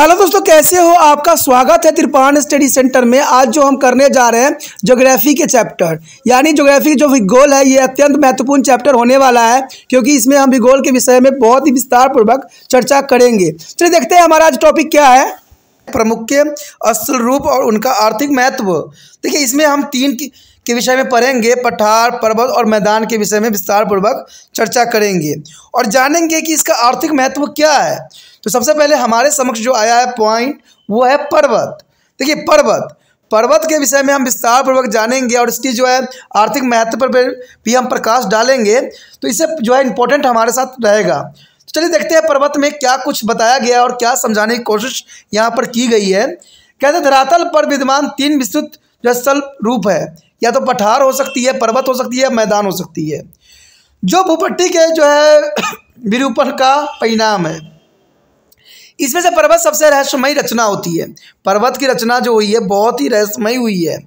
hello दोस्तों कैसे हो आपका स्वागत है त्रिपान स्टडी सेंटर में आज जो हम करने जा रहे हैं ज्योग्राफी के चैप्टर यानी ज्योग्राफी जो भूगोल है ये अत्यंत महत्वपूर्ण चैप्टर होने वाला है क्योंकि इसमें हम भूगोल के विषय में बहुत ही विस्तार पूर्वक चर्चा करेंगे चलिए देखते हैं हमारा आज टॉपिक क्या है प्रमुख के असल रूप और उनका आर्थिक महत्व देखिए इसमें हम तीन के विषय में पढ़ेंगे पठार पर्वत और मैदान के विषय में विस्तार पूर्वक चर्चा करेंगे और जानेंगे कि इसका आर्थिक महत्व क्या है तो सबसे पहले हमारे समक्ष जो आया है पॉइंट वो है पर्वत देखिए पर्वत पर्वत के विषय में हम विस्तार पूर्वक जानेंगे और इसकी जो है आर्थिक महत्व पर भी हम प्रकाश डालेंगे तो इसे जो है इम्पोर्टेंट हमारे साथ रहेगा तो चलिए देखते हैं पर्वत में क्या कुछ बताया गया और क्या समझाने की कोशिश यहाँ पर की गई है कहते धरातल पर विद्यमान तीन विस्तृत जो स्थल रूप है या तो पठार हो सकती है पर्वत हो सकती है मैदान हो सकती है जो भूपट्टी के जो है विरूपण का परिणाम है इसमें से पर्वत सबसे रहस्यमयी रचना होती है पर्वत की रचना जो हुई है बहुत ही रहस्यमयी हुई है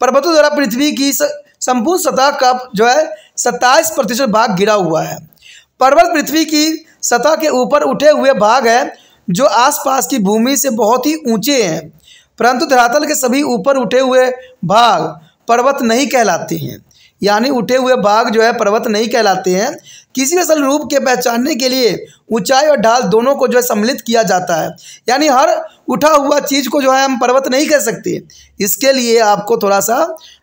पर्वतों द्वारा पृथ्वी की संपूर्ण सतह का जो है सत्ताईस प्रतिशत भाग गिरा हुआ है पर्वत पृथ्वी की सतह के ऊपर उठे हुए भाग है जो आसपास की भूमि से बहुत ही ऊंचे हैं परंतु धरातल के सभी ऊपर उठे हुए भाग पर्वत नहीं कहलाते हैं यानी उठे हुए भाग जो है पर्वत नहीं कहलाते हैं किसी असल रूप के पहचानने के लिए ऊंचाई और ढाल दोनों को जो है सम्मिलित किया जाता है यानी हर उठा हुआ चीज़ को जो है हम पर्वत नहीं कह सकते इसके लिए आपको थोड़ा सा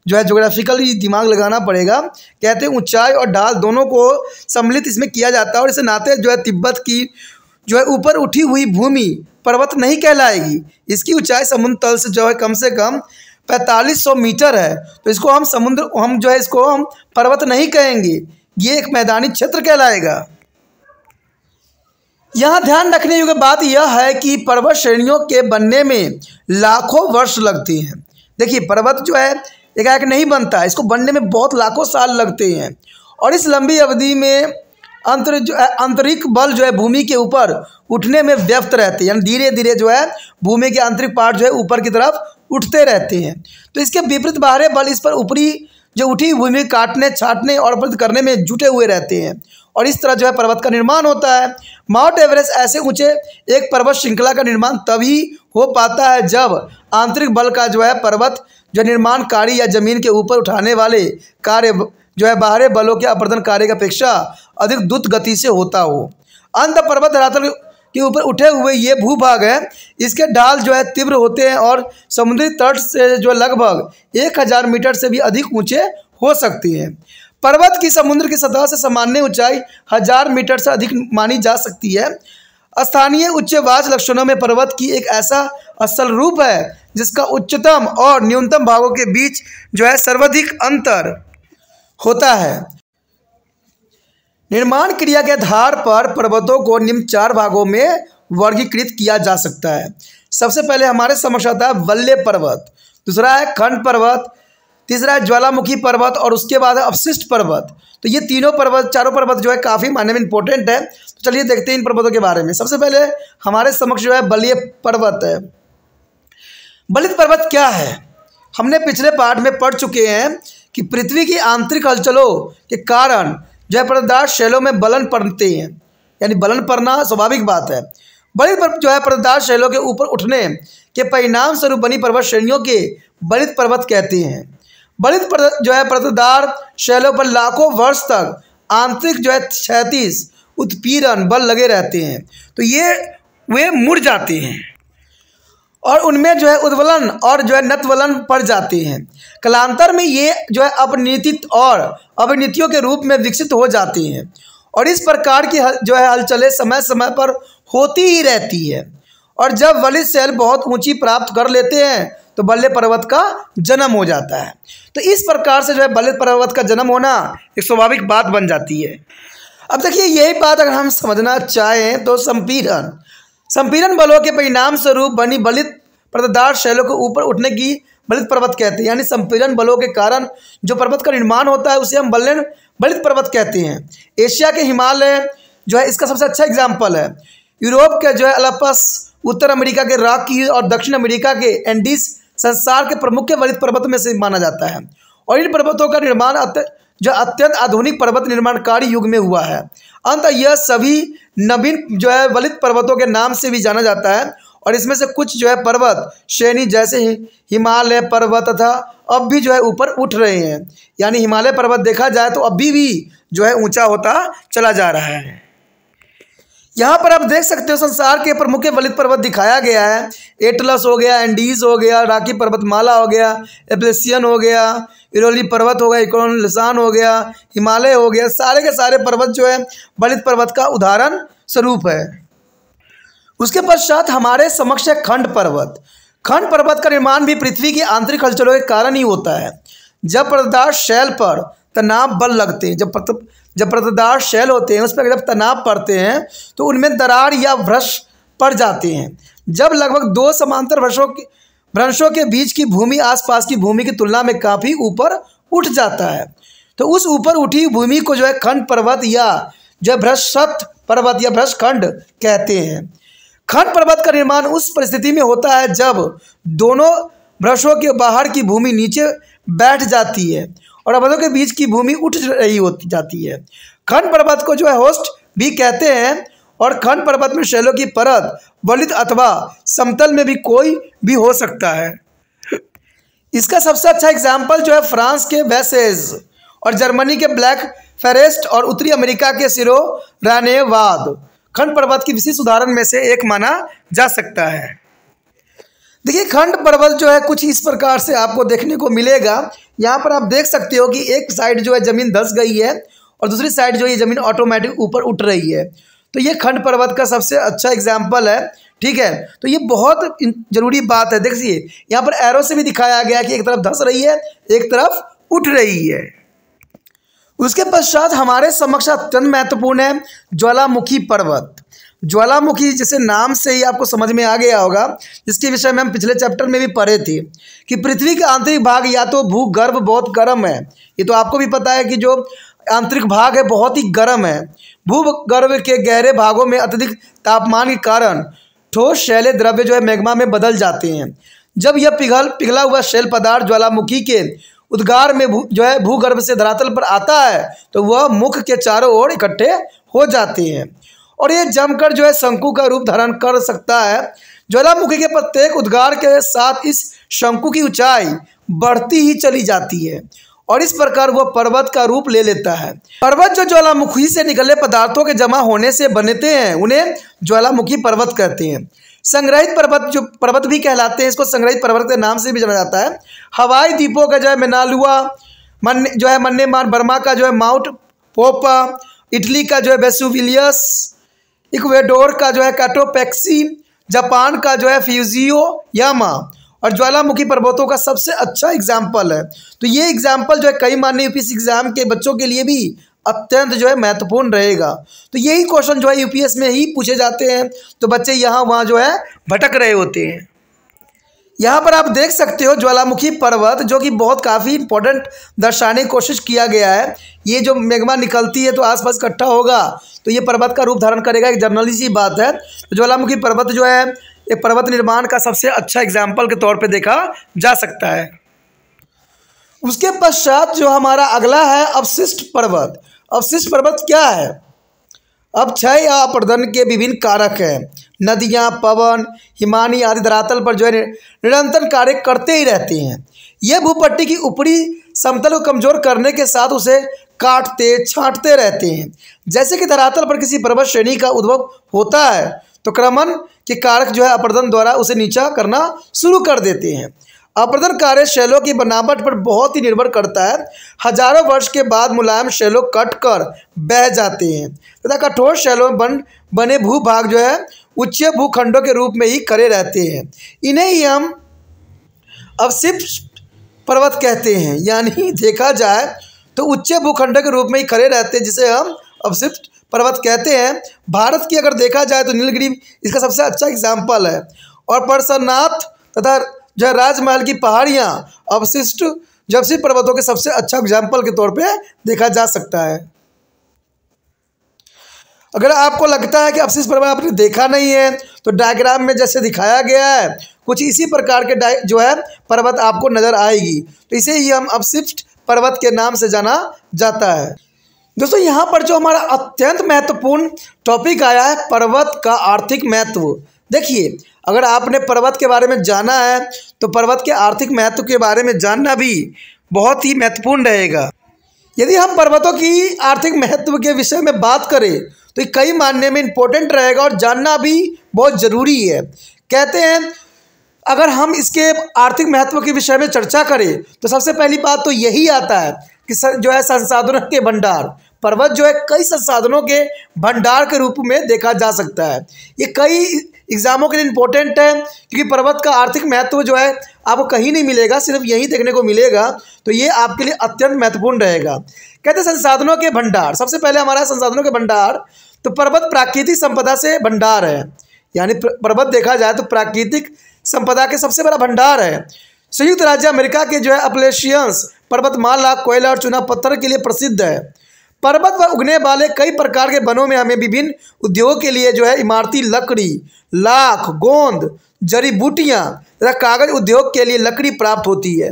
जो है जोग्राफिकली दिमाग लगाना पड़ेगा कहते हैं ऊंचाई और ढाल दोनों को सम्मिलित इसमें किया जाता है और इसे नाते जो है तिब्बत की जो है ऊपर उठी हुई भूमि पर्वत नहीं कहलाएगी इसकी ऊंचाई समुद्र तल से जो है कम से कम पैंतालीस सौ मीटर है तो इसको हम समुद्र हम जो है इसको हम पर्वत नहीं कहेंगे ये एक मैदानी क्षेत्र कहलाएगा यहाँ ध्यान रखने योग्य बात यह है कि पर्वत श्रेणियों के बनने में लाखों वर्ष लगते हैं देखिए पर्वत जो है एकाएक नहीं बनता इसको बनने में बहुत लाखों साल लगते हैं और इस लंबी अवधि में अंतर जो आंतरिक बल जो है भूमि के ऊपर उठने में व्यस्त रहते हैं यानी धीरे धीरे जो है भूमि के आंतरिक पार्ट जो है ऊपर की तरफ उठते रहते हैं तो इसके विपरीत बाहरी बल इस पर ऊपरी जो उठी भूमि काटने छाटने और अपराध करने में जुटे हुए रहते हैं और इस तरह जो है पर्वत का निर्माण होता है माउंट एवरेस्ट ऐसे ऊंचे एक पर्वत श्रृंखला का निर्माण तभी हो पाता है जब आंतरिक बल का जो है पर्वत जो निर्माण कार्य या जमीन के ऊपर उठाने वाले कार्य जो है बाहरी बलों के अपर्दन कार्य की अपेक्षा अधिक द्रुत गति से होता हो अंत पर्वत धरातल के ऊपर उठे हुए ये भूभाग है इसके ढाल जो है तीव्र होते हैं और समुद्री तट से जो लगभग एक हज़ार मीटर से भी अधिक ऊंचे हो सकती हैं पर्वत की समुद्र की सतह से सामान्य ऊंचाई हजार मीटर से अधिक मानी जा सकती है स्थानीय वाज लक्षणों में पर्वत की एक ऐसा असल रूप है जिसका उच्चतम और न्यूनतम भागों के बीच जो है सर्वाधिक अंतर होता है निर्माण क्रिया के आधार पर पर्वतों को निम्न चार भागों में वर्गीकृत किया जा सकता है सबसे पहले हमारे समक्ष आता है वल्ले पर्वत दूसरा है खंड पर्वत तीसरा है ज्वालामुखी पर्वत और उसके बाद है पर्वत तो ये तीनों पर्वत चारों पर्वत जो है काफ़ी मायने में इंपॉर्टेंट है तो चलिए देखते हैं इन पर्वतों के बारे में सबसे पहले हमारे समक्ष जो है बलिय पर्वत है बलित पर्वत क्या है हमने पिछले पाठ में पढ़ चुके हैं कि पृथ्वी की आंतरिक हलचलों के कारण जयप्रदार्थ शैलों में बलन पड़ते हैं यानी बलन पड़ना स्वाभाविक बात है बलित पर्वत जो है पर्वतदार शैलों के ऊपर उठने के परिणाम स्वरूप बनी पर्वत श्रेणियों के बलित पर्वत कहते हैं बलित जो है पर्वतदार शैलों पर लाखों वर्ष तक आंतरिक जो है छैतीस उत्पीड़न बल लगे रहते हैं तो ये वे मुड़ जाते हैं और उनमें जो है उद्वलन और जो है नतवलन पड़ जाती हैं कलांतर में ये जो है अपनीतित और अपनीतियों के रूप में विकसित हो जाती हैं और इस प्रकार की जो है हलचलें समय समय पर होती ही रहती है और जब वलि शैल बहुत ऊंची प्राप्त कर लेते हैं तो बल्ले पर्वत का जन्म हो जाता है तो इस प्रकार से जो है बल्ले पर्वत का जन्म होना एक स्वाभाविक बात बन जाती है अब देखिए यही बात अगर हम समझना चाहें तो संपीड़न संपीड़न बलों के परिणाम स्वरूप बनी बलित पर्वतदार शैलों को ऊपर उठने की बलित पर्वत कहते हैं यानी संपीड़न बलों के कारण जो पर्वत का निर्माण होता है उसे हम बलन बलित पर्वत कहते हैं एशिया के हिमालय जो है इसका सबसे अच्छा एग्जाम्पल है यूरोप के जो है अलपस उत्तर अमेरिका के राकी और दक्षिण अमेरिका के एंडीज संसार के प्रमुख बलित पर्वत में से माना जाता है और इन पर्वतों का निर्माण जो अत्यंत आधुनिक पर्वत निर्माण कार्य युग में हुआ है अंत यह सभी नवीन जो है वलित पर्वतों के नाम से भी जाना जाता है और इसमें से कुछ जो है पर्वत श्रेणी जैसे ही हिमालय पर्वत तथा अब भी जो है ऊपर उठ रहे हैं यानी हिमालय पर्वत देखा जाए तो अभी भी जो है ऊंचा होता चला जा रहा है यहाँ पर आप देख सकते हो संसार के प्रमुख वलित पर्वत दिखाया गया है एटलस हो गया एंडीज हो गया राखी पर्वतमाला हो गया एप्लेसियन हो गया इरोली पर्वत हो गया इकोन लसान हो गया हिमालय हो गया सारे के सारे पर्वत जो है बलित पर्वत का उदाहरण स्वरूप है उसके पश्चात हमारे समक्ष है खंड पर्वत खंड पर्वत का निर्माण भी पृथ्वी की आंतरिक हलचलों के कारण ही होता है जब प्रदार्थ शैल पर तनाव बल लगते हैं जब प्रत, जब प्रदार्थ शैल होते हैं उस पर जब तनाव पड़ते हैं तो उनमें दरार या भ्रश पड़ जाते हैं जब लगभग दो समांतर वर्षों की भ्रंशों के बीच की भूमि आसपास की भूमि की तुलना में काफ़ी ऊपर उठ जाता है तो उस ऊपर उठी भूमि को जो है खंड पर्वत या जो है भ्रष्ट पर्वत या भ्रष्ट खंड कहते हैं खंड पर्वत का निर्माण उस परिस्थिति में होता है जब दोनों भ्रषों के बाहर की भूमि नीचे बैठ जाती है और अवधों के बीच की भूमि उठ रही होती जाती है खंड पर्वत को जो है होस्ट भी कहते हैं और खंड पर्वत में शैलों की परत वलित अथवा समतल में भी कोई भी हो सकता है इसका सबसे अच्छा एग्जाम्पल जो है फ्रांस के वेसेज और जर्मनी के ब्लैक फेरेस्ट और उत्तरी अमेरिका के सिरो रानेवाद खंड पर्वत की विशिष्ट उदाहरण में से एक माना जा सकता है देखिए खंड पर्वत जो है कुछ इस प्रकार से आपको देखने को मिलेगा यहाँ पर आप देख सकते हो कि एक साइड जो है ज़मीन धस गई है और दूसरी साइड जो है ज़मीन ऑटोमेटिक ऊपर उठ रही है तो ये खंड पर्वत का सबसे अच्छा एग्जाम्पल है ठीक है तो ये बहुत जरूरी बात है देखिए यहाँ पर एरो से भी दिखाया गया कि एक तरफ धस रही है एक तरफ उठ रही है उसके पश्चात हमारे समक्ष अत्यंत महत्वपूर्ण है ज्वालामुखी पर्वत ज्वालामुखी जैसे नाम से ही आपको समझ में आ गया होगा जिसके विषय में हम पिछले चैप्टर में भी पढ़े थे कि पृथ्वी का आंतरिक भाग या तो भूगर्भ बहुत गर्म है ये तो आपको भी पता है कि जो आंतरिक भाग है बहुत ही गर्म है भूगर्भ के गहरे भागों में अत्यधिक तापमान के कारण ठोस शैले द्रव्य जो है मैग्मा में बदल जाते हैं जब यह पिघल पिघला हुआ शैल पदार्थ ज्वालामुखी के उद्गार में भू, जो है भूगर्भ से धरातल पर आता है तो वह मुख के चारों ओर इकट्ठे हो जाते हैं और ये जमकर जो है शंकु का रूप धारण कर सकता है ज्वालामुखी के प्रत्येक उद्गार के साथ इस शंकु की ऊंचाई बढ़ती ही चली जाती है और इस प्रकार वह पर्वत का रूप ले लेता है पर्वत जो ज्वालामुखी से निकले पदार्थों के जमा होने से बनते हैं उन्हें ज्वालामुखी पर्वत कहते हैं संग्रहित पर्वत जो पर्वत भी कहलाते हैं इसको संग्रहित पर्वत के नाम से भी जाना जाता है हवाई द्वीपों का जो है मेनालुआ मन जो है मन्ने मार बर्मा का जो है माउंट पोपा इटली का जो है बेसुविलियस इक्वेडोर का जो है कैटोपैक्सी जापान का जो है फ्यूजियो यामा और ज्वालामुखी पर्वतों का सबसे अच्छा एग्जाम्पल है तो ये एग्जाम्पल जो है कई मान्य यूपीएससी एग्जाम के बच्चों के लिए भी अत्यंत जो है महत्वपूर्ण रहेगा तो यही क्वेश्चन जो है यूपीएस में ही पूछे जाते हैं तो बच्चे यहाँ वहाँ जो है भटक रहे होते हैं यहाँ पर आप देख सकते हो ज्वालामुखी पर्वत जो कि बहुत काफ़ी इंपॉर्टेंट दर्शाने की कोशिश किया गया है ये जो मेघमा निकलती है तो आसपास इकट्ठा होगा तो ये पर्वत का रूप धारण करेगा एक जर्नलिस्ट सी बात है तो ज्वालामुखी पर्वत जो है ये पर्वत निर्माण का सबसे अच्छा एग्जाम्पल के तौर पर देखा जा सकता है उसके पश्चात जो हमारा अगला है अवशिष्ट पर्वत अवशिष्ट पर्वत क्या है क्षय या अपर्दन के विभिन्न कारक हैं नदियाँ पवन हिमानी आदि धरातल पर जो है निरंतर कार्य करते ही रहते हैं ये भूपट्टी की ऊपरी समतल को कमजोर करने के साथ उसे काटते छांटते रहते हैं जैसे कि धरातल पर किसी पर्वत श्रेणी का उद्भव होता है तो क्रमण के कारक जो है अपर्दन द्वारा उसे नीचा करना शुरू कर देते हैं अपर्दन कार्य शैलों की बनावट पर बहुत ही निर्भर करता है हजारों वर्ष के बाद मुलायम शैलों कट कर बह जाते हैं तथा कठोर शैलों में बन बने भूभाग जो है उच्च भूखंडों के रूप में ही खड़े रहते हैं इन्हें ही हम अवशिप पर्वत कहते हैं यानी देखा जाए तो उच्च भूखंडों के रूप में ही खड़े रहते हैं जिसे हम अवशिष्ट पर्वत कहते हैं भारत की अगर देखा जाए तो नीलगिरी इसका सबसे अच्छा एग्जाम्पल है और परसनाथ तथा जो है राजमहल की पहाड़ियाँ अवशिष्ट जबसी पर्वतों के सबसे अच्छा एग्जाम्पल के तौर पे देखा जा सकता है अगर आपको लगता है कि अवशिष्ट पर्वत आपने देखा नहीं है तो डायग्राम में जैसे दिखाया गया है कुछ इसी प्रकार के जो है पर्वत आपको नज़र आएगी तो इसे ही हम अवशिष्ट पर्वत के नाम से जाना जाता है दोस्तों यहाँ पर जो हमारा अत्यंत महत्वपूर्ण टॉपिक आया है पर्वत का आर्थिक महत्व देखिए अगर आपने पर्वत के बारे में जाना है तो पर्वत के आर्थिक महत्व के बारे में जानना भी बहुत ही महत्वपूर्ण रहेगा यदि हम पर्वतों की आर्थिक महत्व के विषय में बात करें तो कई मानने में इम्पोर्टेंट रहेगा और जानना भी बहुत ज़रूरी है कहते हैं अगर हम इसके आर्थिक महत्व के विषय में चर्चा करें तो सबसे पहली बात तो यही आता है कि जो है संसाधनों के भंडार पर्वत जो है कई संसाधनों के भंडार के रूप में देखा जा सकता है ये कई एग्ज़ामों के लिए इम्पोर्टेंट है क्योंकि पर्वत का आर्थिक महत्व जो है आपको कहीं नहीं मिलेगा सिर्फ यहीं देखने को मिलेगा तो ये आपके लिए अत्यंत महत्वपूर्ण रहेगा कहते हैं संसाधनों के भंडार सबसे पहले हमारा संसाधनों के भंडार तो पर्वत प्राकृतिक संपदा से भंडार है यानी पर्वत देखा जाए तो प्राकृतिक संपदा के सबसे बड़ा भंडार है संयुक्त राज्य अमेरिका के जो है अपलेशियंस पर्वतमाला कोयला और चूना पत्थर के लिए प्रसिद्ध है पर्वत व उगने वाले कई प्रकार के वनों में हमें विभिन्न उद्योग के लिए जो है इमारती लकड़ी लाख गोंद जड़ी बूटियाँ तथा कागज उद्योग के लिए लकड़ी प्राप्त होती है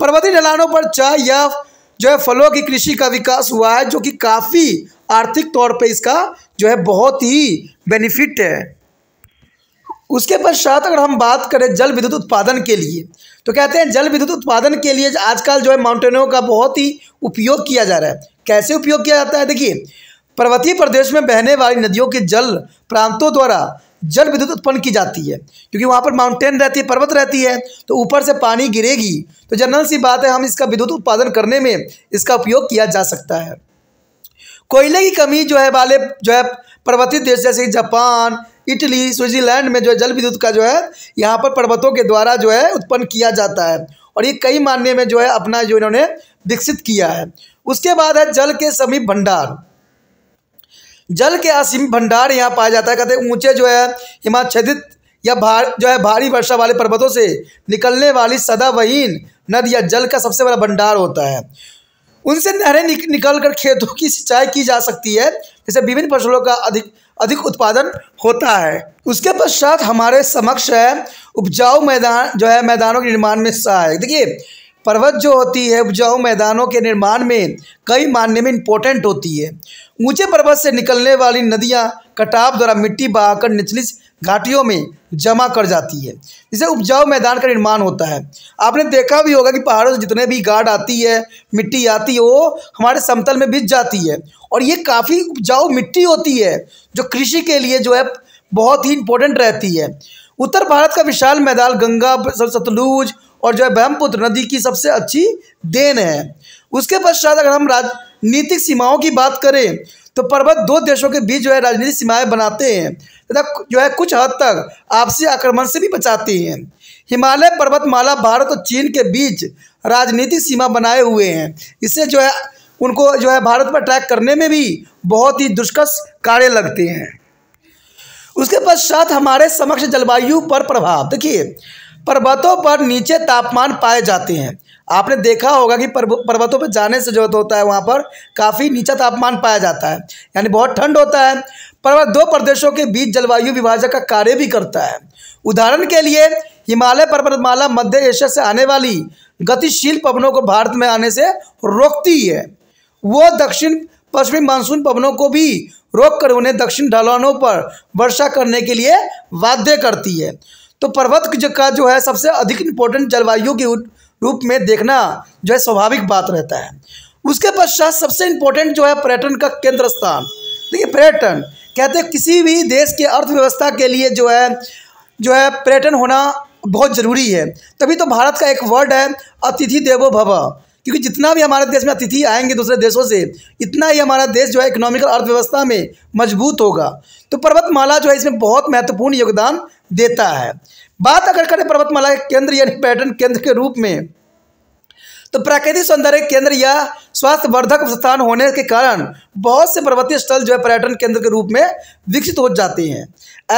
पर्वतीय ढलानों पर चाय या जो है फलों की कृषि का विकास हुआ है जो कि काफ़ी आर्थिक तौर पर इसका जो है बहुत ही बेनिफिट है उसके पश्चात अगर हम बात करें जल विद्युत उत्पादन के लिए तो कहते हैं जल विद्युत उत्पादन के लिए आजकल जो है माउंटेनों का बहुत ही उपयोग किया जा रहा है कैसे उपयोग किया जाता है देखिए पर्वतीय प्रदेश में बहने वाली नदियों के जल प्रांतों द्वारा जल विद्युत उत्पन्न की जाती है क्योंकि वहाँ पर माउंटेन रहती है पर्वत रहती है तो ऊपर से पानी गिरेगी तो जनरल सी बात है हम इसका विद्युत उत्पादन करने में इसका उपयोग किया जा सकता है कोयले की कमी जो है वाले जो है पर्वतीय देश जैसे जापान इटली स्विट्जरलैंड में जो है जल विद्युत का जो है यहाँ पर पर्वतों के द्वारा जो है उत्पन्न किया जाता है और ये कई मान्य में जो है अपना जो इन्होंने विकसित किया है उसके बाद है जल के समीप भंडार जल के असीम भंडार यहाँ पाया जाता है कहते हैं ऊंचे जो है हिमाच्छेदित या भार जो है भारी वर्षा वाले पर्वतों से निकलने वाली सदा वहीन नद या जल का सबसे बड़ा भंडार होता है उनसे नहरें निक, निकल कर खेतों की सिंचाई की जा सकती है जैसे विभिन्न फसलों का अधिक अधिक उत्पादन होता है उसके पश्चात हमारे समक्ष है उपजाऊ मैदान जो है मैदानों के निर्माण में सहायक देखिए पर्वत जो होती है उपजाऊ मैदानों के निर्माण में कई मान्य में इम्पोर्टेंट होती है ऊंचे पर्वत से निकलने वाली नदियाँ कटाव द्वारा मिट्टी बहाकर निचली घाटियों में जमा कर जाती है जिसे उपजाऊ मैदान का निर्माण होता है आपने देखा भी होगा कि पहाड़ों से जितने भी गाड आती है मिट्टी आती है वो हमारे समतल में भिज जाती है और ये काफ़ी उपजाऊ मिट्टी होती है जो कृषि के लिए जो है बहुत ही इम्पोर्टेंट रहती है उत्तर भारत का विशाल मैदान गंगा सतलुज और जो है ब्रह्मपुत्र नदी की सबसे अच्छी देन है उसके पश्चात अगर हम राजनीतिक सीमाओं की बात करें तो पर्वत दो देशों के बीच जो है राजनीतिक सीमाएं बनाते हैं तथा जो है कुछ हद तक आपसी आक्रमण से भी बचाती हैं हिमालय पर्वतमाला भारत और चीन के बीच राजनीतिक सीमा बनाए हुए हैं इससे जो है उनको जो है भारत पर अटैक करने में भी बहुत ही दुष्कस कार्य लगते हैं उसके पश्चात हमारे समक्ष जलवायु पर प्रभाव देखिए पर्वतों पर नीचे तापमान पाए जाते हैं आपने देखा होगा कि पर्वतों पर जाने से जो होता है वहाँ पर काफ़ी नीचा तापमान पाया जाता है यानी बहुत ठंड होता है पर्वत दो प्रदेशों के बीच जलवायु विभाजक का कार्य भी करता है उदाहरण के लिए हिमालय पर्वतमाला मध्य एशिया से आने वाली गतिशील पवनों को भारत में आने से रोकती है वो दक्षिण पश्चिमी मानसून पवनों को भी रोक कर उन्हें दक्षिण ढलानों पर वर्षा करने के लिए बाध्य करती है तो पर्वत का जो है सबसे अधिक इम्पोर्टेंट जलवायु के रूप में देखना जो है स्वाभाविक बात रहता है उसके पश्चात सबसे इम्पोर्टेंट जो है पर्यटन का केंद्र स्थान देखिए पर्यटन कहते हैं किसी भी देश के अर्थव्यवस्था के लिए जो है जो है पर्यटन होना बहुत ज़रूरी है तभी तो भारत का एक वर्ड है अतिथि देवो भव क्योंकि जितना भी हमारे देश में अतिथि आएंगे दूसरे देशों से इतना ही हमारा देश जो है इकोनॉमिकल अर्थव्यवस्था में मजबूत होगा तो पर्वतमाला जो है इसमें बहुत महत्वपूर्ण योगदान देता है बात अगर करें पर्वतमाला के केंद्र यानी पर्यटन केंद्र के रूप में तो प्राकृतिक सौंदर्य केंद्र या स्वास्थ्यवर्धक स्थान होने के कारण बहुत से पर्वतीय स्थल जो है पर्यटन केंद्र के रूप में विकसित हो जाते हैं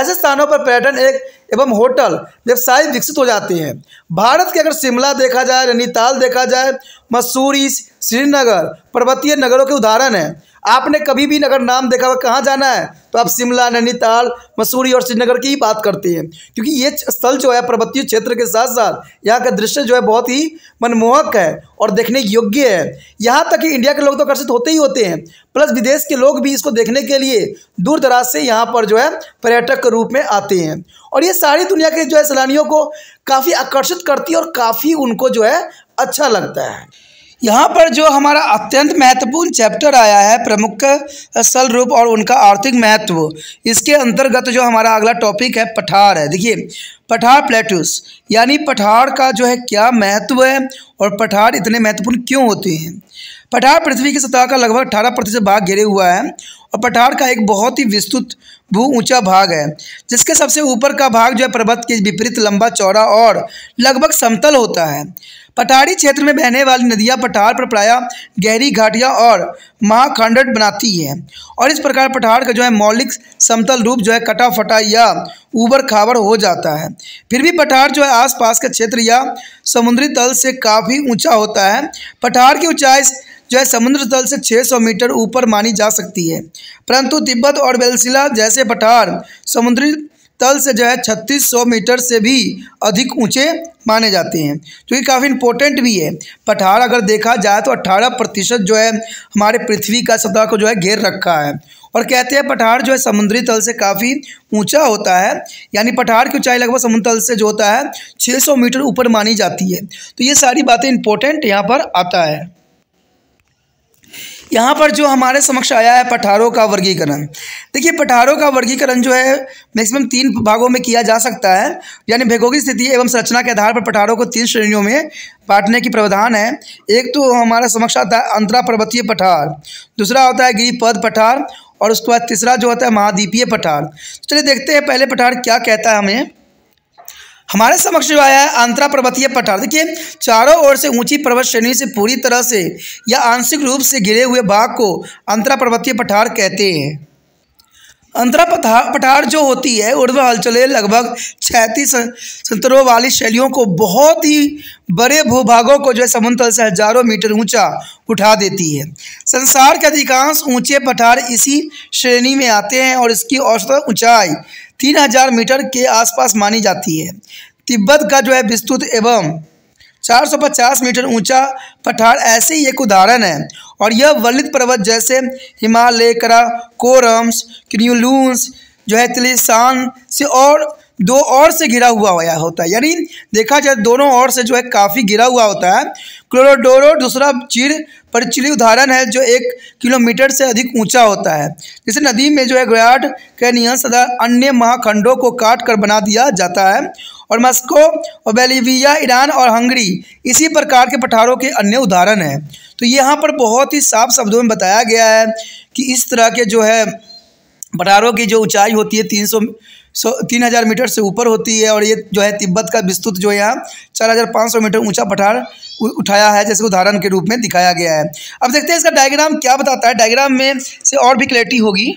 ऐसे स्थानों पर पर्यटन एक एवं होटल व्यवसाय विकसित हो जाते हैं भारत के अगर शिमला देखा जाए नैनीताल देखा जाए मसूरी श्रीनगर पर्वतीय नगरों के उदाहरण हैं आपने कभी भी अगर नाम देखा हुआ कहाँ जाना है तो आप शिमला नैनीताल मसूरी और श्रीनगर की ही बात करते हैं क्योंकि ये स्थल जो है पर्वतीय क्षेत्र के साथ साथ यहाँ का दृश्य जो है बहुत ही मनमोहक है और देखने योग्य है यहाँ तक कि इंडिया के लोग तो आकर्षित होते ही होते हैं प्लस विदेश के लोग भी इसको देखने के लिए दूर दराज से यहाँ पर जो है पर्यटक के रूप में आते हैं और ये सारी दुनिया के जो है सैलानियों को काफ़ी आकर्षित करती है और काफ़ी उनको जो है अच्छा लगता है यहाँ पर जो हमारा अत्यंत महत्वपूर्ण चैप्टर आया है प्रमुख स्थल रूप और उनका आर्थिक महत्व इसके अंतर्गत जो हमारा अगला टॉपिक है पठार है देखिए पठार प्लेटूस यानी पठार का जो है क्या महत्व है और पठार इतने महत्वपूर्ण क्यों होते हैं पठार पृथ्वी की सतह का लगभग अठारह प्रतिशत भाग घिरे हुआ है और पठार का एक बहुत ही विस्तृत भू ऊंचा भाग है जिसके सबसे ऊपर का भाग जो है पर्वत के विपरीत लंबा चौड़ा और लगभग समतल होता है पठारी क्षेत्र में बहने वाली नदियाँ पठार पर प्रायः गहरी घाटियां और महाखंडट बनाती हैं और इस प्रकार पठार का जो है मौलिक समतल रूप जो है कटा फटा या उबर खाबड़ हो जाता है फिर भी पठार जो है आसपास का क्षेत्र या समुद्री तल से काफ़ी ऊंचा होता है पठार की ऊंचाई जो है समुद्र तल से 600 मीटर ऊपर मानी जा सकती है परंतु तिब्बत और बेलसिला जैसे पठार समुद्री तल से जो है 3600 मीटर से भी अधिक ऊंचे माने जाते हैं जो कि काफ़ी इंपॉर्टेंट भी है पठार अगर देखा जाए तो 18 प्रतिशत जो है हमारे पृथ्वी का सतह को जो है घेर रखा है और कहते हैं पठार जो है समुद्री तल से काफ़ी ऊंचा होता है यानी पठार की ऊंचाई लगभग समुद्र तल से जो होता है छः मीटर ऊपर मानी जाती है तो ये सारी बातें इंपॉर्टेंट यहाँ पर आता है यहाँ पर जो हमारे समक्ष आया है पठारों का वर्गीकरण देखिए पठारों का वर्गीकरण जो है मैक्सिमम तीन भागों में किया जा सकता है यानी भौगोलिक स्थिति एवं संरचना के आधार पर पठारों को तीन श्रेणियों में बांटने की प्रावधान है एक तो हमारा समक्ष आता है अंतरा पर्वतीय पठार दूसरा होता है गिरिपद पठार और उसके बाद तीसरा जो होता है महाद्वीपीय पठार तो चलिए देखते हैं पहले पठार क्या कहता है हमें हमारे समक्ष जो आया है आंतरा पर्वतीय पठार देखिए चारों ओर से ऊंची पर्वत श्रेणी से पूरी तरह से या आंशिक रूप से गिरे हुए भाग को अंतरा पर्वतीय पठार कहते हैं अंतरा पठार पठार जो होती है ऊर्ध्व हलचले लगभग छैतीस संतरों वाली शैलियों को बहुत ही बड़े भूभागों को जो है समुद्र से हजारों मीटर ऊंचा उठा देती है संसार के अधिकांश ऊंचे पठार इसी श्रेणी में आते हैं और इसकी औसत ऊंचाई तीन हजार मीटर के आसपास मानी जाती है तिब्बत का जो है विस्तृत एवं 450 मीटर ऊंचा पठार ऐसे ही एक उदाहरण है और यह वलित पर्वत जैसे हिमालय करा कोरम्स क्रियुलूंस जो है तिलिसान से और दो और से घिरा हुआ होता है यानी देखा जाए तो दोनों ओर से जो है काफ़ी घिरा हुआ होता है क्लोरोडोरो दूसरा चीर परिचली उदाहरण है जो एक किलोमीटर से अधिक ऊंचा होता है जिसे नदी में जो है ग्राड कैनियन सदा अन्य महाखंडों को काट कर बना दिया जाता है और मस्को और बेलिविया ईरान और हंगरी इसी प्रकार के पठारों के अन्य उदाहरण हैं तो यहाँ पर बहुत ही साफ शब्दों में बताया गया है कि इस तरह के जो है पठारों की जो ऊंचाई होती है तीन सौ सौ तीन हज़ार मीटर से ऊपर होती है और ये जो है तिब्बत का विस्तृत जो है यहाँ चार हज़ार पाँच सौ मीटर ऊंचा पठार उठाया है जैसे उदाहरण के रूप में दिखाया गया है अब देखते हैं इसका डायग्राम क्या बताता है डायग्राम में से और भी क्लैरिटी होगी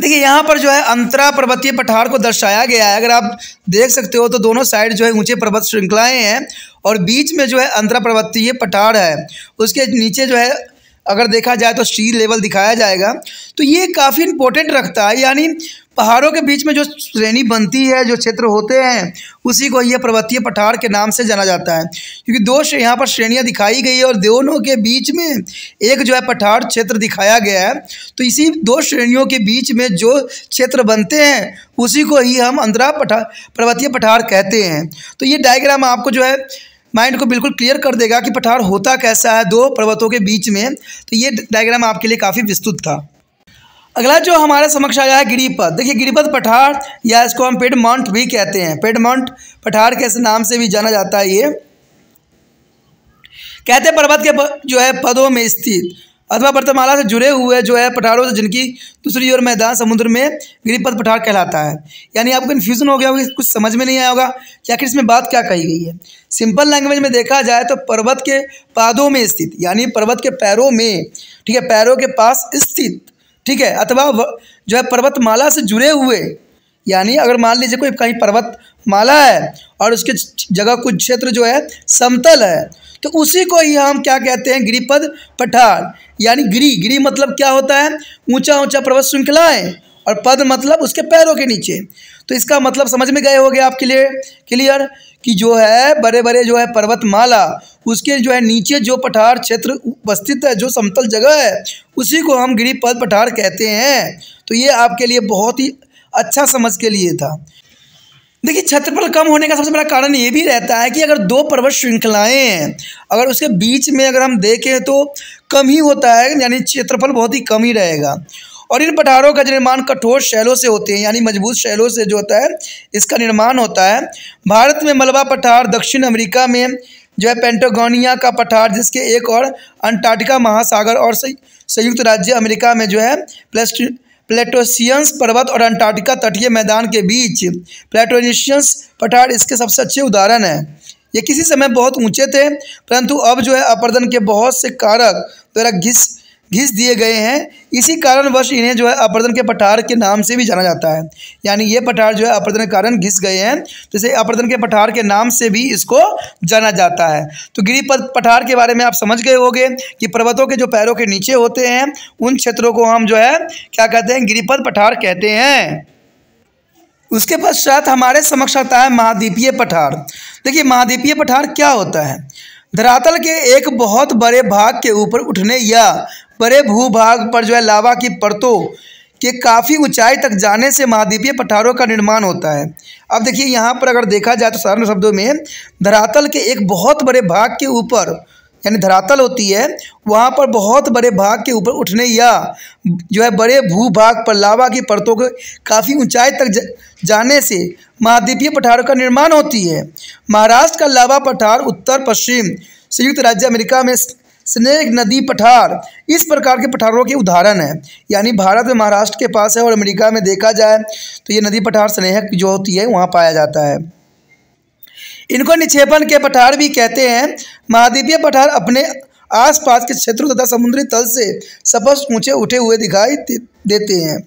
देखिए यहाँ पर जो है अंतरा पर्वतीय पठार को दर्शाया गया है अगर आप देख सकते हो तो दोनों साइड जो है ऊंचे पर्वत श्रृंखलाएं हैं और बीच में जो है अंतरा पर्वतीय पठार है उसके नीचे जो है अगर देखा जाए तो सी लेवल दिखाया जाएगा तो ये काफ़ी इंपॉर्टेंट रखता है यानी पहाड़ों के बीच में जो श्रेणी बनती है जो क्षेत्र होते हैं उसी को यह पर्वतीय पठार के नाम से जाना जाता है क्योंकि दो यहाँ पर श्रेणियाँ दिखाई गई है और दोनों के बीच में एक जो है पठार क्षेत्र दिखाया गया है तो इसी दो श्रेणियों के बीच में जो क्षेत्र बनते हैं उसी को ही हम अंतरा पठार पर्वतीय पठार कहते हैं तो ये डायग्राम आपको जो है माइंड को बिल्कुल क्लियर कर देगा कि पठार होता कैसा है दो पर्वतों के बीच में तो ये डायग्राम आपके लिए काफ़ी विस्तृत था अगला जो हमारे समक्ष आया है गिरिपथ देखिए गिरिपथ पठार या इसको हम पेडमाउंट भी कहते हैं पेडमाउंट पठार के नाम से भी जाना जाता है ये कहते पर्वत के जो है पदों में स्थित अथवा वर्तमाला से जुड़े हुए जो है पठारों से जिनकी दूसरी ओर मैदान समुद्र में गिरिपथ पठार कहलाता है यानी आपको कन्फ्यूज़न हो गया होगा कुछ समझ में नहीं आया होगा कि आखिर इसमें बात क्या कही गई है सिंपल लैंग्वेज में देखा जाए तो पर्वत के पादों में स्थित यानी पर्वत के पैरों में ठीक है पैरों के पास स्थित ठीक है अथवा जो है पर्वतमाला से जुड़े हुए यानी अगर मान लीजिए कोई कहीं पर्वत माला है और उसके जगह कुछ क्षेत्र जो है समतल है तो उसी को ही हम क्या कहते हैं गिरिपद पठार यानी गिरी गिरी मतलब क्या होता है ऊंचा ऊंचा पर्वत श्रृंखलाएं और पद मतलब उसके पैरों के नीचे तो इसका मतलब समझ में गए हो गया आपके लिए क्लियर कि जो है बड़े बड़े जो है पर्वतमाला उसके जो है नीचे जो पठार क्षेत्र उपस्थित है जो समतल जगह है उसी को हम गिरिपद पठार कहते हैं तो ये आपके लिए बहुत ही अच्छा समझ के लिए था देखिए क्षेत्रफल कम होने का सबसे बड़ा कारण ये भी रहता है कि अगर दो पर्वत श्रृंखलाएँ हैं अगर उसके बीच में अगर हम देखें तो कम ही होता है यानी क्षेत्रफल बहुत ही कम ही रहेगा और इन पठारों का निर्माण कठोर शैलों से होते हैं यानी मजबूत शैलों से जो होता है इसका निर्माण होता है भारत में मलबा पठार दक्षिण अमेरिका में जो है पेंटोगोनिया का पठार जिसके एक और अंटार्कटिका महासागर और संयुक्त राज्य अमेरिका में जो है प्लेस्ट प्लेटोसियंस पर्वत और अंटार्कटिका तटीय मैदान के बीच प्लेटोनिशियंस पठार इसके सबसे अच्छे उदाहरण हैं ये किसी समय बहुत ऊंचे थे परंतु अब जो है अपर्दन के बहुत से कारक द्वारा तो घिस घिस दिए गए हैं इसी कारणवश इन्हें जो है अपर्दन के पठार के नाम से भी जाना जाता है यानी ये पठार जो है अपर्दन के कारण घिस गए हैं जैसे अपर्दन के पठार के नाम से भी इसको जाना जाता है तो गिरी पठार के बारे में आप समझ गए होंगे कि पर्वतों के जो पैरों के नीचे होते हैं उन क्षेत्रों को हम जो है क्या कहते हैं गिरिपथ पठार कहते हैं उसके पश्चात हमारे समक्ष आता है महाद्वीपीय पठार देखिए महाद्वीपीय पठार क्या होता है धरातल के एक बहुत बड़े भाग के ऊपर उठने या परे भूभाग पर जो है लावा की परतों के काफ़ी ऊंचाई तक जाने से महाद्वीपीय पठारों का निर्माण होता है अब देखिए यहाँ पर अगर देखा जाए तो साधारण शब्दों में धरातल के एक बहुत बड़े भाग के ऊपर यानी धरातल होती है वहाँ पर बहुत बड़े भाग के ऊपर उठने या जो है बड़े भूभाग पर लावा की परतों के काफ़ी ऊंचाई तक जाने से महाद्वीपीय पठारों का निर्माण होती है महाराष्ट्र का लावा पठार उत्तर पश्चिम संयुक्त राज्य अमेरिका में स्नेक नदी पठार इस प्रकार के पठारों के उदाहरण हैं यानी भारत में महाराष्ट्र के पास है और अमेरिका में देखा जाए तो ये नदी पठार स्नेहक जो होती है वहाँ पाया जाता है इनको निक्षेपण के पठार भी कहते हैं महाद्वीपीय पठार अपने आसपास के क्षेत्रों तथा समुद्री तल से स्पष्ट ऊँचे उठे हुए दिखाई देते हैं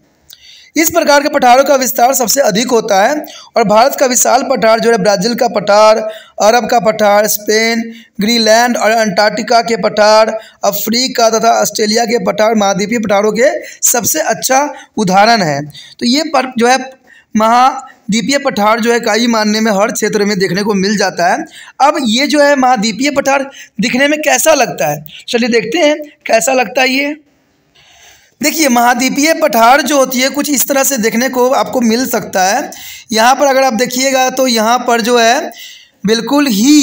इस प्रकार के पठारों का विस्तार सबसे अधिक होता है और भारत का विशाल पठार जो है ब्राज़ील का पठार अरब का पठार स्पेन ग्रीनलैंड और अंटार्कटिका के पठार अफ्रीका तथा ऑस्ट्रेलिया के पठार महाद्वीपीय पठारों के सबसे अच्छा उदाहरण है तो ये पर जो है महाद्वीपीय पठार जो है काई मानने में हर क्षेत्र में देखने को मिल जाता है अब ये जो है महाद्वीपीय पठार दिखने में कैसा लगता है चलिए देखते हैं कैसा लगता है ये देखिए महाद्वीपीय पठार जो होती है कुछ इस तरह से देखने को आपको मिल सकता है यहाँ पर अगर आप देखिएगा तो यहाँ पर जो है बिल्कुल ही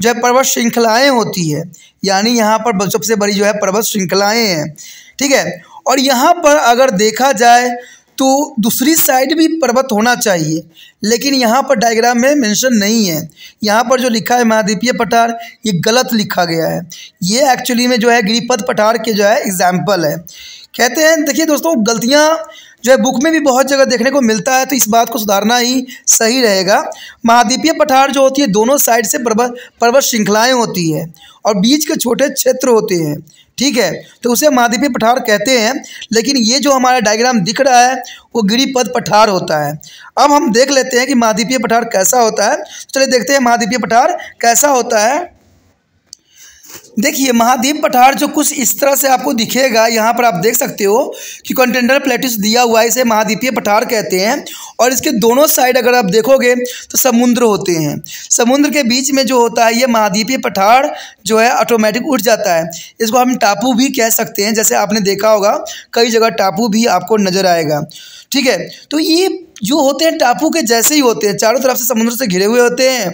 जो है पर्वत श्रृंखलाएँ होती है यानी यहाँ पर सबसे बड़ी जो है पर्वत श्रृंखलाएँ हैं ठीक है और यहाँ पर अगर देखा जाए तो दूसरी साइड भी पर्वत होना चाहिए लेकिन यहाँ पर डायग्राम में मेंशन नहीं है यहाँ पर जो लिखा है महाद्वीपीय पठार ये गलत लिखा गया है ये एक्चुअली में जो है गिरिपथ पठार के जो है एग्जाम्पल है कहते हैं देखिए दोस्तों गलतियाँ जो है बुक में भी बहुत जगह देखने को मिलता है तो इस बात को सुधारना ही सही रहेगा महाद्वीपीय पठार जो होती है दोनों साइड से पर्वत श्रृंखलाएँ होती है और बीच के छोटे क्षेत्र होते हैं ठीक है तो उसे महाद्वीपीय पठार कहते हैं लेकिन ये जो हमारा डायग्राम दिख रहा है वो गिरिपद पठार होता है अब हम देख लेते हैं कि महाद्वीपीय पठार कैसा होता है तो चलिए देखते हैं महाद्वीपीय पठार कैसा होता है देखिए महाद्वीप पठार जो कुछ इस तरह से आपको दिखेगा यहाँ पर आप देख सकते हो कि कॉन्टिनेंटल प्लेटिस दिया हुआ है इसे महाद्वीपीय पठार कहते हैं और इसके दोनों साइड अगर आप देखोगे तो समुद्र होते हैं समुद्र के बीच में जो होता है ये महाद्वीपीय पठार जो है ऑटोमेटिक उठ जाता है इसको हम टापू भी कह सकते हैं जैसे आपने देखा होगा कई जगह टापू भी आपको नज़र आएगा ठीक है तो ये जो होते हैं टापू के जैसे ही होते हैं चारों तरफ से समुद्र से घिरे हुए होते हैं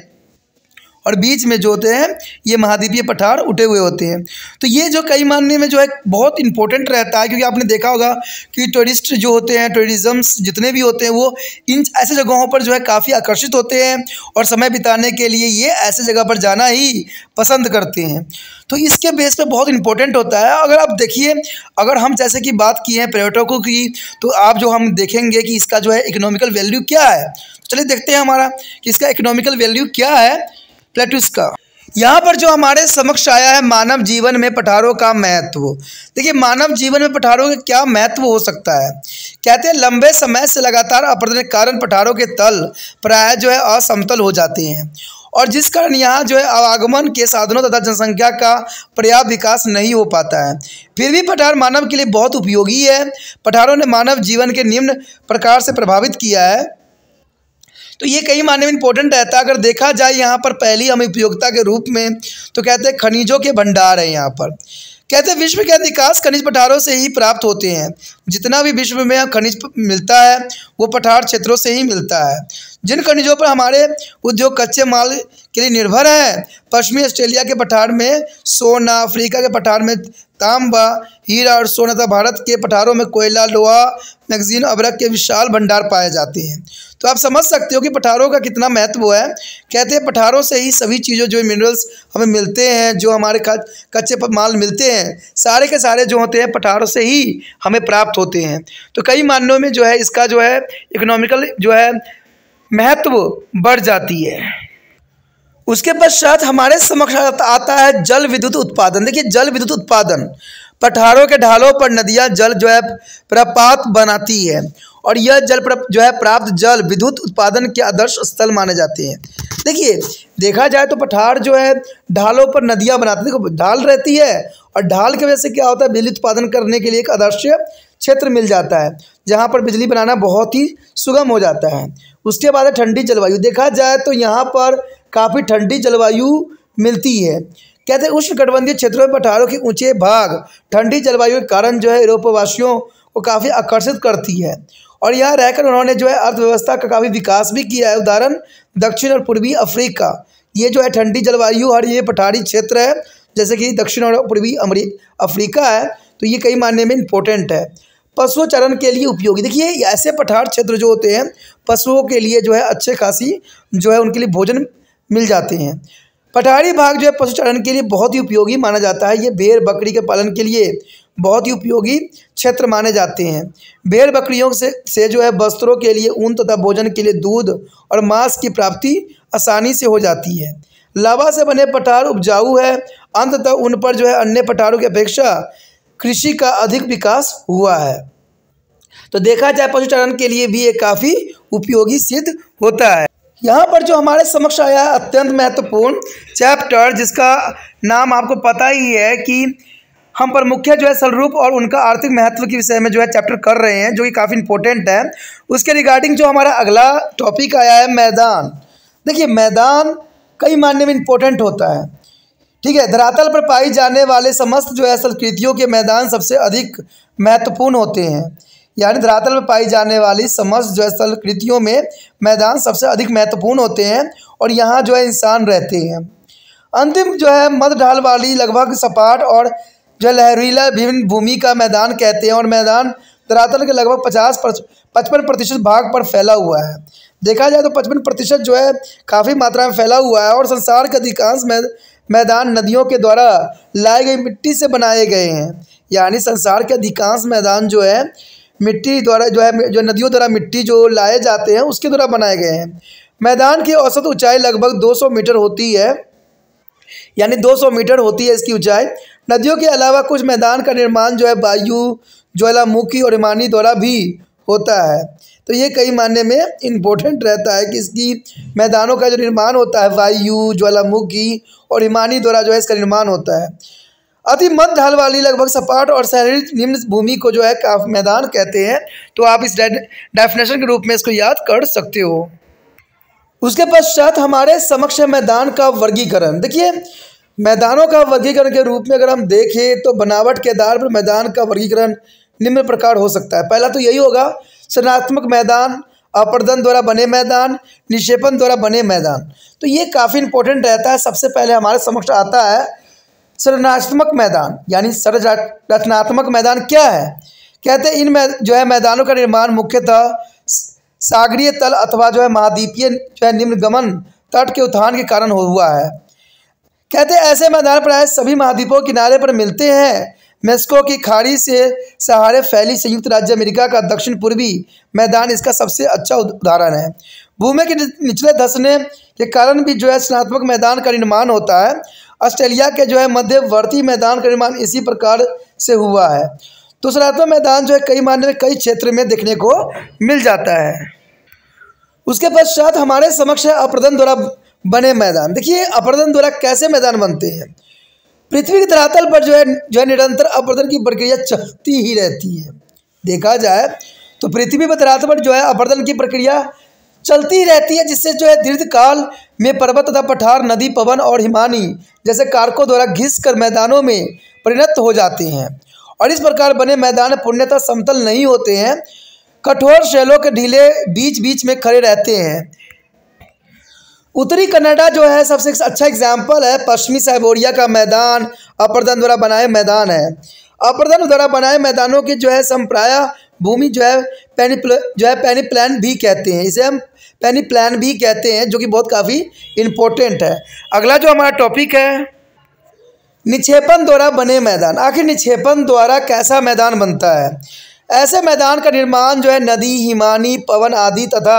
और बीच में जो होते हैं ये महाद्वीपीय पठार उठे हुए होते हैं तो ये जो कई मानने में जो है बहुत इंपॉर्टेंट रहता है क्योंकि आपने देखा होगा कि टूरिस्ट जो होते हैं टूरिज़म्स जितने भी होते हैं वो इन ऐसे जगहों पर जो है काफ़ी आकर्षित होते हैं और समय बिताने के लिए ये ऐसे जगह पर जाना ही पसंद करते हैं तो इसके बेस पे बहुत इंपॉर्टेंट होता है अगर आप देखिए अगर हम जैसे कि बात की है पर्यटकों की तो आप जो हम देखेंगे कि इसका जो है इकोनॉमिकल वैल्यू क्या है तो चलिए देखते हैं हमारा कि इसका इकोनॉमिकल वैल्यू क्या है प्लेटिस का यहाँ पर जो हमारे समक्ष आया है मानव जीवन में पठारों का महत्व देखिए मानव जीवन में पठारों का क्या महत्व हो सकता है कहते हैं लंबे समय से लगातार अपरदन कारण पठारों के तल प्राय जो है असमतल हो जाते हैं और जिस कारण यहाँ जो है आवागमन के साधनों तथा जनसंख्या का पर्याप्त विकास नहीं हो पाता है फिर भी पठार मानव के लिए बहुत उपयोगी है पठारों ने मानव जीवन के निम्न प्रकार से प्रभावित किया है तो ये कई माने में इंपॉर्टेंट रहता है अगर देखा जाए यहाँ पर पहली हम उपयोगिता के रूप में तो कहते हैं खनिजों के भंडार हैं यहाँ पर कहते हैं विश्व के अधिकांश खनिज पठारों से ही प्राप्त होते हैं जितना भी विश्व में खनिज मिलता है वो पठार क्षेत्रों से ही मिलता है जिन खनिजों पर हमारे उद्योग कच्चे माल के लिए निर्भर है पश्चिमी ऑस्ट्रेलिया के पठार में सोना अफ्रीका के पठार में तांबा हीरा और सोना तथा भारत के पठारों में कोयला लोहा मैगजीन अबरक के विशाल भंडार पाए जाते हैं तो आप समझ सकते हो कि पठारों का कितना महत्व है कहते हैं पठारों से ही सभी चीज़ों जो मिनरल्स हमें मिलते हैं जो हमारे कच्चे माल मिलते हैं सारे के सारे जो होते हैं पठारों से ही हमें प्राप्त होते हैं तो कई मानों में जो है इसका जो है इकोनॉमिकल जो है महत्व बढ़ जाती है उसके पश्चात हमारे समक्ष आता है जल विद्युत उत्पादन देखिए जल विद्युत उत्पादन पठारों के ढालों पर नदियाँ जल जो है प्रपात बनाती है और यह जल जो है प्राप्त जल विद्युत उत्पादन के आदर्श स्थल माने जाते हैं देखिए देखा जाए तो पठार जो है ढालों पर नदियाँ बनाते देखो ढाल रहती है और ढाल की वजह से क्या होता है बिजली उत्पादन करने के लिए एक आदर्श क्षेत्र मिल जाता है जहाँ पर बिजली बनाना बहुत ही सुगम हो जाता है उसके बाद है ठंडी जलवायु देखा जाए तो यहाँ पर काफ़ी ठंडी जलवायु मिलती है कहते हैं उष्ण कटबंधीय क्षेत्रों में पठारों के ऊंचे भाग ठंडी जलवायु के कारण जो है यूरोपवासियों को काफ़ी आकर्षित करती है और यहाँ रहकर उन्होंने जो है अर्थव्यवस्था का काफ़ी विकास भी किया है उदाहरण दक्षिण और पूर्वी अफ्रीका ये जो है ठंडी जलवायु और ये पठारी क्षेत्र है जैसे कि दक्षिण और पूर्वी अमरी अफ्रीका है तो ये कई मान्य में इम्पोर्टेंट है चरण के लिए उपयोगी देखिए ऐसे पठार क्षेत्र जो होते हैं पशुओं के लिए जो है अच्छे खासी जो है उनके लिए भोजन मिल जाते हैं पठारी भाग जो है पशु चरण के लिए बहुत ही उपयोगी माना जाता है ये भेड़ बकरी के पालन के लिए बहुत ही उपयोगी क्षेत्र माने जाते हैं भेड़ बकरियों से से जो है वस्त्रों के लिए ऊन तथा भोजन के लिए दूध और मांस की प्राप्ति आसानी से हो जाती है लावा से बने पठार उपजाऊ है अंततः उन पर जो है अन्य पठारों की अपेक्षा कृषि का अधिक विकास हुआ है तो देखा जाए पशुचारण के लिए भी ये काफ़ी उपयोगी सिद्ध होता है यहाँ पर जो हमारे समक्ष आया अत्यंत महत्वपूर्ण चैप्टर जिसका नाम आपको पता ही है कि हम पर मुख्य जो है स्वरूप और उनका आर्थिक महत्व के विषय में जो है चैप्टर कर रहे हैं जो कि काफ़ी इंपॉर्टेंट है उसके रिगार्डिंग जो हमारा अगला टॉपिक आया है मैदान देखिए मैदान कई मान्य में इंपॉर्टेंट होता है ठीक है धरातल पर पाई जाने वाले समस्त जो है संस्कृतियों के मैदान सबसे अधिक महत्वपूर्ण होते हैं यानी धरातल पर पाई जाने वाली समस्त जो है संस्कृतियों में मैदान सबसे अधिक महत्वपूर्ण होते हैं और यहाँ जो है इंसान रहते हैं अंतिम जो है मध ढाल वाली लगभग सपाट और जो लहरीला विभिन्न भूमि का मैदान कहते हैं और मैदान धरातल के लगभग पचास पचपन प्रतिशत भाग पर फैला हुआ है देखा जाए तो पचपन प्रतिशत जो है काफ़ी मात्रा में फैला हुआ है और संसार के अधिकांश मैदान नदियों के द्वारा लाई गई मिट्टी से बनाए गए हैं यानी संसार के अधिकांश मैदान जो है मिट्टी द्वारा जो है जो नदियों द्वारा मिट्टी जो लाए जाते हैं उसके द्वारा बनाए गए हैं मैदान की औसत ऊंचाई लगभग 200 मीटर होती है यानी 200 मीटर होती है इसकी ऊंचाई नदियों के अलावा कुछ मैदान का निर्माण जो है वायु ज्वालामुखी और ईमानी द्वारा भी होता है तो ये कई मायने में इम्पोर्टेंट रहता है कि इसकी मैदानों का जो निर्माण होता है वायु ज्वालामुखी और हिमानी द्वारा जो है इसका निर्माण होता है अति मध्य ढाल वाली लगभग सपाट और शहरी निम्न भूमि को जो है काफ मैदान कहते हैं तो आप इस डेफिनेशन के रूप में इसको याद कर सकते हो उसके पश्चात हमारे समक्ष मैदान का वर्गीकरण देखिए मैदानों का वर्गीकरण के रूप में अगर हम देखें तो बनावट के आधार पर मैदान का वर्गीकरण निम्न प्रकार हो सकता है पहला तो यही होगा सृजनात्मक मैदान अपर्दन द्वारा बने मैदान निक्षेपण द्वारा बने मैदान तो ये काफ़ी इंपॉर्टेंट रहता है सबसे पहले हमारे समक्ष आता है सृजनात्मक मैदान यानी रचनात्मक मैदान क्या है कहते हैं इन जो है मैदानों का निर्माण मुख्यतः सागरीय तल अथवा जो है महाद्वीपीय जो है निम्नगमन तट के उत्थान के कारण हुआ है कहते ऐसे मैदान प्राय सभी महाद्वीपों किनारे पर मिलते हैं मेस्को की खाड़ी से सहारे फैली संयुक्त राज्य अमेरिका का दक्षिण पूर्वी मैदान इसका सबसे अच्छा उदाहरण है भूमि के निचले धसने के कारण भी जो है स्नात्मक मैदान का निर्माण होता है ऑस्ट्रेलिया के जो है मध्यवर्ती मैदान का निर्माण इसी प्रकार से हुआ है दूसरात्मक तो मैदान जो है कई मान्य में कई क्षेत्र में देखने को मिल जाता है उसके पश्चात हमारे समक्ष है अप्रदन द्वारा बने मैदान देखिए अप्रदन द्वारा कैसे मैदान बनते हैं पृथ्वी के धरातल पर जो है जो है निरंतर अप्रदन की प्रक्रिया चलती ही रहती है देखा जाए तो पृथ्वी पर धरातल पर जो है अप्रदन की प्रक्रिया चलती रहती है जिससे जो है दीर्घकाल में पर्वत तथा पठार नदी पवन और हिमानी जैसे कारकों द्वारा घिस कर मैदानों में परिणत हो जाते हैं और इस प्रकार बने मैदान पुण्यतः समतल नहीं होते हैं कठोर शैलों के ढीले बीच बीच में खड़े रहते हैं उत्तरी कनाडा जो है सबसे अच्छा एग्जाम्पल है पश्चिमी साइबोरिया का मैदान अपरदन द्वारा बनाए मैदान है अपरदन द्वारा बनाए मैदानों के जो है संप्राय भूमि जो है पैनी जो है पैनी प्लान भी कहते हैं इसे हम पैनी प्लान भी कहते हैं जो कि बहुत काफ़ी इम्पोर्टेंट है अगला जो हमारा टॉपिक है निक्षेपण द्वारा बने मैदान आखिर निक्षेपण द्वारा कैसा मैदान बनता है ऐसे मैदान का निर्माण जो है नदी हिमानी पवन आदि तथा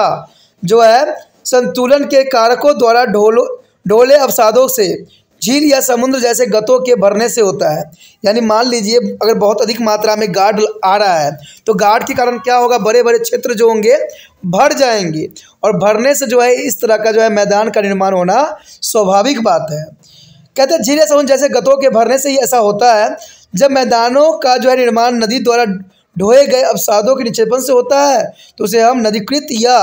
जो है संतुलन के कारकों द्वारा ढोलो ढोले अवसादों से झील या समुद्र जैसे गतों के भरने से होता है यानी मान लीजिए अगर बहुत अधिक मात्रा में गार्ड आ रहा है तो गार्ड के कारण क्या होगा बड़े बड़े क्षेत्र जो होंगे भर जाएंगे और भरने से जो है इस तरह का जो है मैदान का निर्माण होना स्वाभाविक बात है कहते झील या समुद्र जैसे गतों के भरने से ही ऐसा होता है जब मैदानों का जो है निर्माण नदी द्वारा ढोए गए अवसादों के निक्षेपण से होता है तो उसे हम नदीकृत या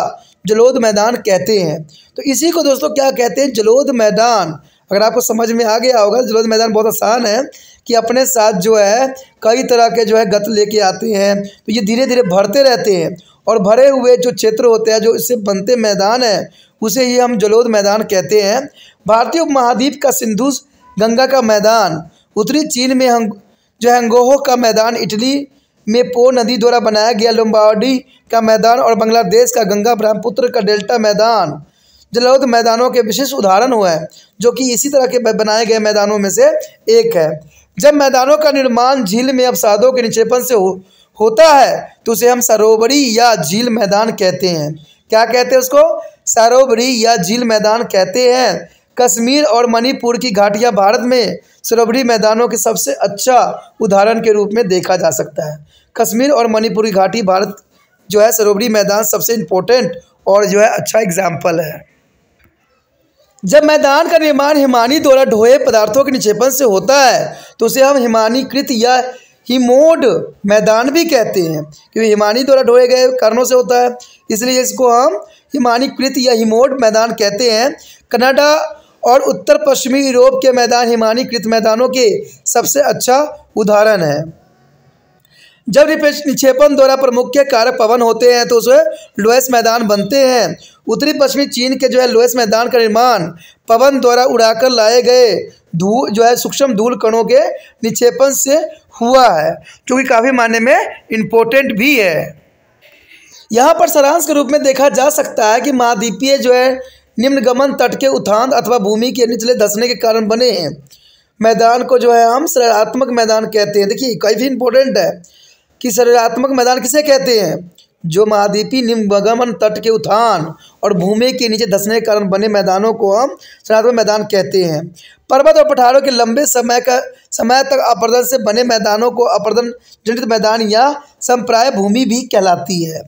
जलोद मैदान कहते हैं तो इसी को दोस्तों क्या कहते हैं जलोद मैदान अगर आपको समझ में आ गया होगा जलोद मैदान बहुत आसान है कि अपने साथ जो है कई तरह के जो है गत लेके आते हैं तो ये धीरे धीरे भरते रहते हैं और भरे हुए जो क्षेत्र होते हैं जो इससे बनते मैदान है उसे ही हम जलोद मैदान कहते हैं भारतीय उपमहाद्वीप का सिंधु गंगा का मैदान उत्तरी चीन में हंग जो हंगोहो का मैदान इटली में पो नदी द्वारा बनाया गया लम्बाडी का मैदान और बांग्लादेश का गंगा ब्रह्मपुत्र का डेल्टा मैदान जलोद मैदानों के विशेष उदाहरण हुए हैं जो कि इसी तरह के बनाए गए मैदानों में से एक है जब मैदानों का निर्माण झील में अवसादों के निक्षेपण से हो होता है तो उसे हम सरोवरी या झील मैदान कहते हैं क्या कहते हैं उसको सरोवरी या झील मैदान कहते हैं कश्मीर और मणिपुर की घाटियां भारत में सरोवरी मैदानों के सबसे अच्छा उदाहरण के रूप में देखा जा सकता है कश्मीर और मणिपुर की घाटी भारत जो है सरोवरी मैदान सबसे इम्पोर्टेंट और जो है अच्छा एग्जाम्पल है जब मैदान का निर्माण हिमानी द्वारा ढोए पदार्थों के निक्षेपण से होता है तो उसे हम हिमानीकृत या हिमोड मैदान भी कहते हैं क्योंकि हिमानी द्वारा ढोए गए कारणों से होता है इसलिए इसको हम हिमानीकृत या हिमोड मैदान कहते हैं कनाडा और उत्तर पश्चिमी यूरोप के मैदान हिमानीकृत मैदानों के सबसे अच्छा उदाहरण है जब निक्षेपण द्वारा प्रमुख कारक पवन होते हैं तो उसमें लोएस मैदान बनते हैं उत्तरी पश्चिमी चीन के जो है लोएस मैदान का निर्माण पवन द्वारा उड़ाकर लाए गए धूल जो है सूक्ष्म धूल कणों के निक्षेपण से हुआ है जो कि काफ़ी मायने में इम्पोर्टेंट भी है यहाँ पर सारांश के रूप में देखा जा सकता है कि महाद्वीपीय जो है निम्नगमन तट के उत्थान अथवा भूमि के निचले धसने के कारण बने हैं मैदान को जो है हम सृणात्मक मैदान कहते हैं देखिए काफ़ी इम्पोर्टेंट है कि सृणात्मक मैदान किसे कहते हैं जो महाद्वीपी निम्बगमन तट के उत्थान और भूमि के नीचे धसने के कारण बने मैदानों को हम स्नातक मैदान कहते हैं पर्वत और पठारों के लंबे समय का समय तक अपर्दन से बने मैदानों को अपर्दन जनित मैदान या संप्राय भूमि भी कहलाती है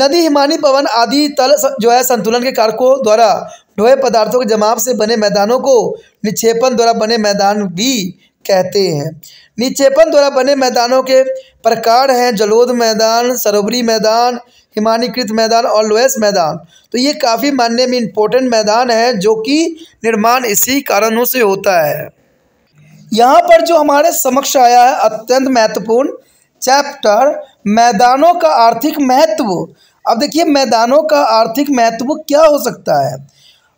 नदी हिमानी पवन आदि तल जो है संतुलन के कारकों द्वारा ढोए पदार्थों के जमाव से बने मैदानों को निक्षेपण द्वारा बने मैदान भी कहते हैं निचेपन द्वारा बने मैदानों के प्रकार हैं जलोद मैदान सरोवरी मैदान हिमानीकृत मैदान और लोएस मैदान तो ये काफ़ी मानने में इम्पोर्टेंट मैदान है जो कि निर्माण इसी कारणों से होता है यहाँ पर जो हमारे समक्ष आया है अत्यंत महत्वपूर्ण चैप्टर मैदानों का आर्थिक महत्व अब देखिए मैदानों का आर्थिक महत्व क्या हो सकता है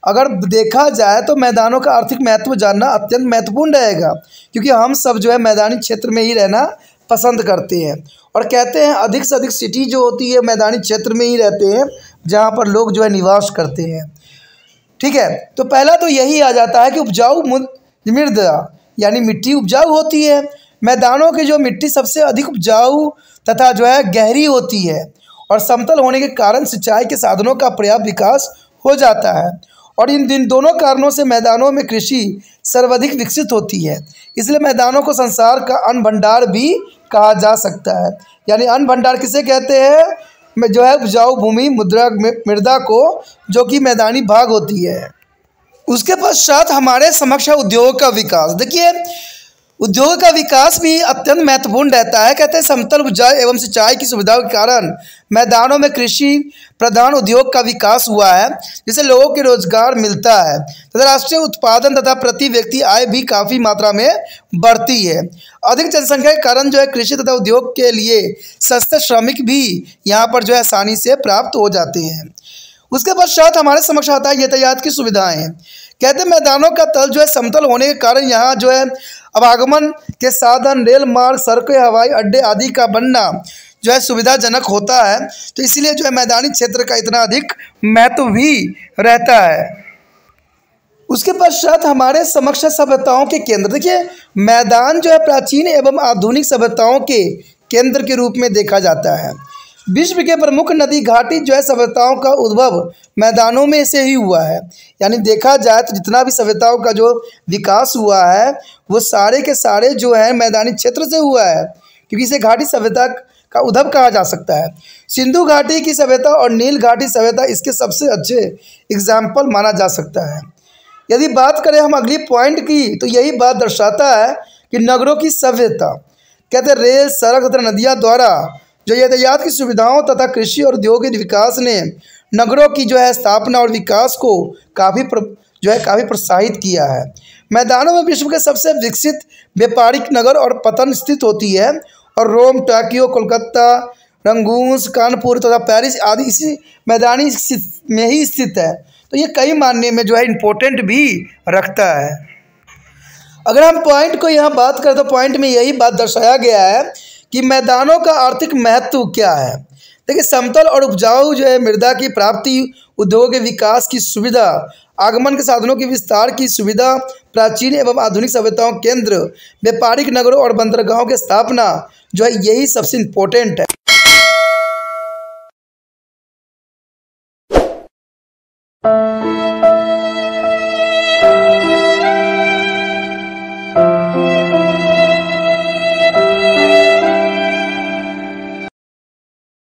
अगर देखा जाए तो मैदानों का आर्थिक महत्व जानना अत्यंत महत्वपूर्ण रहेगा क्योंकि हम सब जो है मैदानी क्षेत्र में ही रहना पसंद करते हैं और कहते हैं अधिक से अधिक सिटी जो होती है मैदानी क्षेत्र में ही रहते हैं जहाँ पर लोग जो है निवास करते हैं ठीक है तो पहला तो यही आ जाता है कि उपजाऊ मृदा यानी मिट्टी उपजाऊ होती है मैदानों की जो मिट्टी सबसे अधिक उपजाऊ तथा जो है गहरी होती है और समतल होने के कारण सिंचाई के साधनों का पर्याप्त विकास हो जाता है और इन दिन दोनों कारणों से मैदानों में कृषि सर्वाधिक विकसित होती है इसलिए मैदानों को संसार का अन्न भंडार भी कहा जा सकता है यानी अन्न भंडार किसे कहते हैं जो है उपजाऊ भूमि मुद्रा मृदा को जो कि मैदानी भाग होती है उसके पश्चात हमारे समक्ष उद्योग का विकास देखिए उद्योग का विकास भी अत्यंत महत्वपूर्ण रहता है कहते हैं समतल उपजाई एवं सिंचाई की सुविधाओं के कारण मैदानों में कृषि प्रधान उद्योग का विकास हुआ है जिससे लोगों के रोजगार मिलता है तथा राष्ट्रीय उत्पादन तथा प्रति व्यक्ति आय भी काफ़ी मात्रा में बढ़ती है अधिक जनसंख्या के कारण जो है कृषि तथा उद्योग के लिए सस्ते श्रमिक भी यहाँ पर जो है आसानी से प्राप्त हो जाते हैं उसके पश्चात हमारे समक्ष आता है यातायात की सुविधाएं कहते मैदानों का तल जो है समतल होने के कारण यहाँ जो है आवागमन के साधन रेल मार्ग सड़क हवाई अड्डे आदि का बनना जो है सुविधाजनक होता है तो इसलिए जो है मैदानी क्षेत्र का इतना अधिक महत्व भी रहता है उसके पश्चात हमारे समक्ष सभ्यताओं के केंद्र देखिए मैदान जो है प्राचीन एवं आधुनिक सभ्यताओं के केंद्र के रूप में देखा जाता है विश्व के प्रमुख नदी घाटी जो है सभ्यताओं का उद्भव मैदानों में से ही हुआ है यानी देखा जाए तो जितना भी सभ्यताओं का जो विकास हुआ है वो सारे के सारे जो है मैदानी क्षेत्र से हुआ है क्योंकि इसे घाटी सभ्यता का उद्भव कहा जा सकता है सिंधु घाटी की सभ्यता और नील घाटी सभ्यता इसके सबसे अच्छे एग्जाम्पल माना जा सकता है यदि बात करें हम अगली पॉइंट की तो यही बात दर्शाता है कि नगरों की सभ्यता कहते रेल सड़क तथा नदियाँ द्वारा जो यातायात की सुविधाओं तथा कृषि और औद्योगिक विकास ने नगरों की जो है स्थापना और विकास को काफ़ी जो है काफ़ी प्रोत्साहित किया है मैदानों में विश्व के सबसे विकसित व्यापारिक नगर और पतन स्थित होती है और Rome Tokyo Kolkata Rangoon Kanpur तथा पेरिस आदि इसी मैदानी में ही स्थित है तो ये कई मानने में जो है इम्पोर्टेंट भी रखता है अगर हम पॉइंट को यहाँ बात करें तो पॉइंट में यही बात दर्शाया गया है कि मैदानों का आर्थिक महत्व क्या है देखिए समतल और उपजाऊ जो है मृदा की प्राप्ति उद्योग के विकास की सुविधा आगमन के साधनों के विस्तार की सुविधा प्राचीन एवं आधुनिक सभ्यताओं केंद्र व्यापारिक नगरों और बंदरगाहों की स्थापना जो है यही सबसे इम्पोर्टेंट है